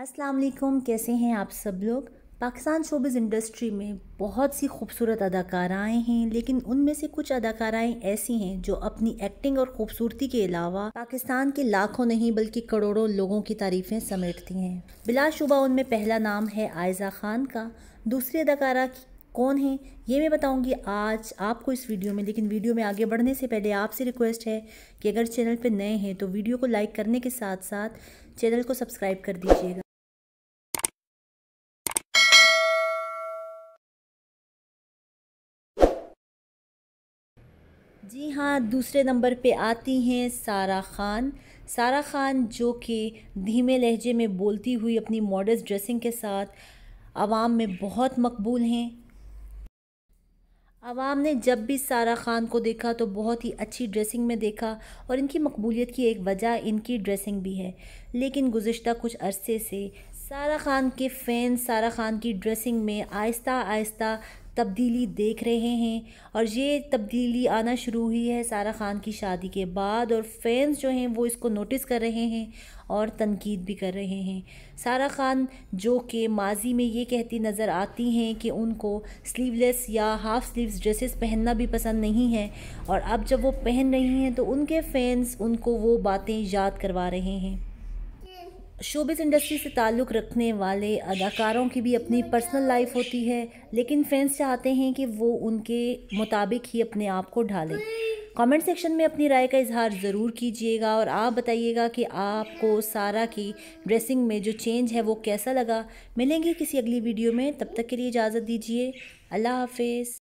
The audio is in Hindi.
अस्सलाम वालेकुम कैसे हैं आप सब लोग पाकिस्तान शोबिज़ इंडस्ट्री में बहुत सी खूबसूरत अदाकाराएं हैं लेकिन उनमें से कुछ अदाकाराएं ऐसी हैं जो अपनी एक्टिंग और खूबसूरती के अलावा पाकिस्तान के लाखों नहीं बल्कि करोड़ों लोगों की तारीफ़ें समेटती हैं बिलाशुबा उनमें पहला नाम है आयज़ा खान का दूसरी अदाकारा कौन है ये मैं बताऊंगी आज आपको इस वीडियो में लेकिन वीडियो में आगे बढ़ने से पहले आपसे रिक्वेस्ट है कि अगर चैनल पर नए हैं तो वीडियो को लाइक करने के साथ साथ चैनल को सब्सक्राइब कर दीजिएगा जी हाँ दूसरे नंबर पे आती हैं सारा ख़ान सारा ख़ान जो कि धीमे लहजे में बोलती हुई अपनी मॉडर्स ड्रेसिंग के साथ आवाम में बहुत मकबूल हैं आवाम ने जब भी सारा ख़ान को देखा तो बहुत ही अच्छी ड्रेसिंग में देखा और इनकी मकबूलियत की एक वजह इनकी ड्रेसिंग भी है लेकिन गुज्तर कुछ अरसे से सारा ख़ान के फ़ैन सारा ख़ान की ड्रेसिंग में आहिस्ता आहिस्ता तब्दीली देख रहे हैं और ये तब्दीली आना शुरू हुई है सारा ख़ान की शादी के बाद और फैंस जो हैं वो इसको नोटिस कर रहे हैं और तनकीद भी कर रहे हैं सारा ख़ान जो कि माजी में ये कहती नज़र आती हैं कि उनको स्लीवलेस या हाफ स्लीव्स ड्रेसेस पहनना भी पसंद नहीं है और अब जब वो पहन रही हैं तो उनके फैंस उनको वो बातें याद करवा रहे हैं शोबिस इंडस्ट्री से ताल्लुक़ रखने वाले अदाकारों की भी अपनी पर्सनल लाइफ होती है लेकिन फैंस चाहते हैं कि वो उनके मुताबिक ही अपने आप को ढालें कमेंट सेक्शन में अपनी राय का इजहार ज़रूर कीजिएगा और आप बताइएगा कि आपको सारा की ड्रेसिंग में जो चेंज है वो कैसा लगा मिलेंगे किसी अगली वीडियो में तब तक के लिए इजाज़त दीजिए अल्लाह हाफिज़